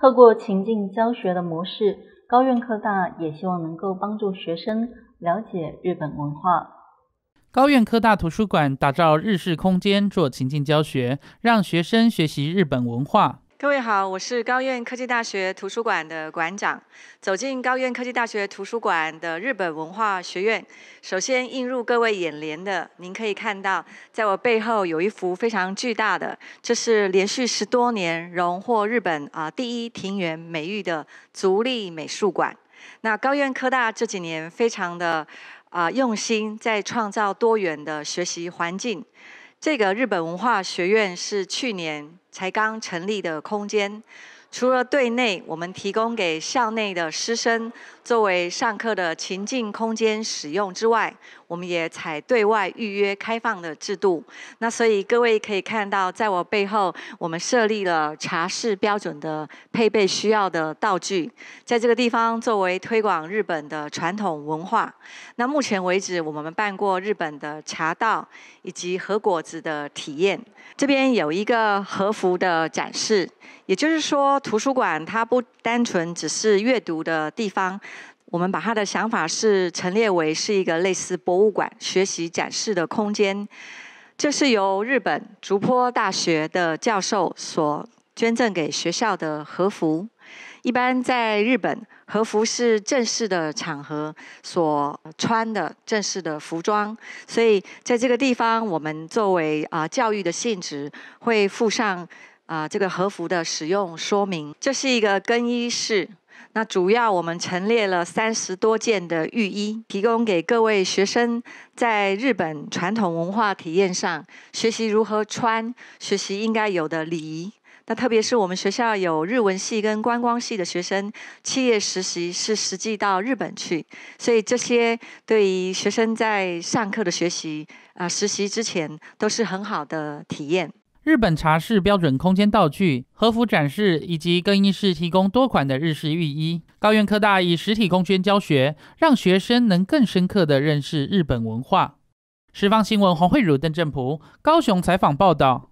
透过情境教学的模式，高院科大也希望能够帮助学生了解日本文化。高院科大图书馆打造日式空间做情境教学，让学生学习日本文化。各位好，我是高院科技大学图书馆的馆长。走进高院科技大学图书馆的日本文化学院，首先映入各位眼帘的，您可以看到，在我背后有一幅非常巨大的，这是连续十多年荣获日本啊第一庭园美誉的足立美术馆。那高院科大这几年非常的啊用心，在创造多元的学习环境。这个日本文化学院是去年才刚成立的空间。除了对内，我们提供给校内的师生作为上课的情境空间使用之外，我们也采对外预约开放的制度。那所以各位可以看到，在我背后，我们设立了茶室标准的配备需要的道具，在这个地方作为推广日本的传统文化。那目前为止，我们办过日本的茶道以及和果子的体验。这边有一个和服的展示。也就是说，图书馆它不单纯只是阅读的地方。我们把它的想法是陈列为是一个类似博物馆、学习展示的空间。这是由日本竹坡大学的教授所捐赠给学校的和服。一般在日本，和服是正式的场合所穿的正式的服装。所以，在这个地方，我们作为啊教育的性质，会附上。啊，这个和服的使用说明。这是一个更衣室，那主要我们陈列了三十多件的浴衣，提供给各位学生在日本传统文化体验上学习如何穿，学习应该有的礼仪。那特别是我们学校有日文系跟观光系的学生，企月实习是实际到日本去，所以这些对于学生在上课的学习啊，实习之前都是很好的体验。日本茶室标准空间道具、和服展示以及更衣室提供多款的日式浴衣。高院科大以实体空间教学，让学生能更深刻地认识日本文化。十方新闻黄慧如、邓正普，高雄采访报道。